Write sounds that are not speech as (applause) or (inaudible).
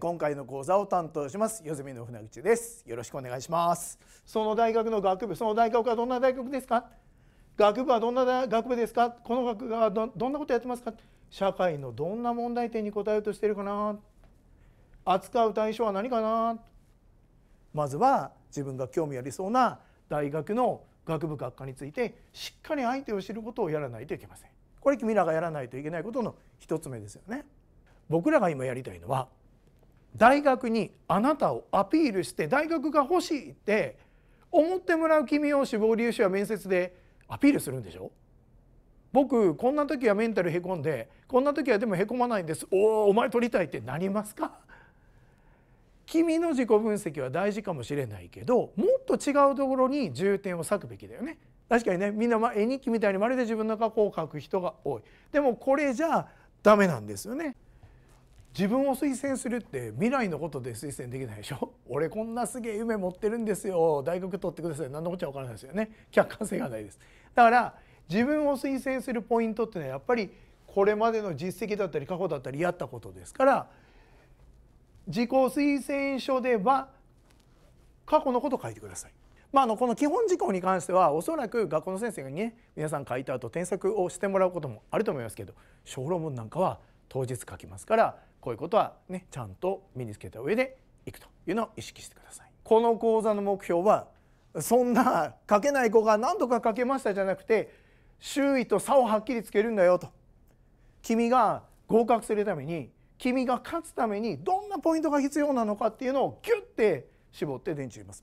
今回の講座を担当しますよずの船口ですよろしくお願いしますその大学の学部その大学はどんな大学ですか学部はどんな学部ですかこの学部はどんなことやってますか社会のどんな問題点に答えようとしているかな扱う対象は何かなまずは自分が興味ありそうな大学の学部学科についてしっかり相手を知ることをやらないといけませんこれ君らがやらないといけないことの一つ目ですよね僕らが今やりたいのは大学にあなたをアピールして大学が欲しいって思ってもらう君を志望理由は面接でアピールするんでしょ僕こんな時はメンタルへこんでこんな時はでもへこまないんですおおお前取りたいってなりますか君の自己分析は大事かもしれないけどもっと違うところに重点を割くべきだよね確かにねみんな絵日記みたいにまるで自分の過去を書く人が多いでもこれじゃダメなんですよね自分を推薦するって未来のことで推薦できないでしょ (laughs) 俺こんなすげえ夢持ってるんですよ大学取ってください何のこっちゃ分からないですよね (laughs) 客観性がないですだから自分を推薦するポイントってのはやっぱりこれまでの実績だったり過去だったりやったことですから自己推薦書では過去のことを書いてください。まあ、あのこの基本事項に関してはおそらく学校の先生にね皆さん書いた後添削をしてもらうこともあると思いますけど小論文なんかは当日書きますからこういうことはねちゃんと身につけた上でいくというのを意識してください。この講座の目標はそんな書けない子が何度か書けましたじゃなくて周囲と差をはっきりつけるんだよと君が合格するために君が勝つためにどんなポイントが必要なのかっていうのをギュッて絞って伝授します。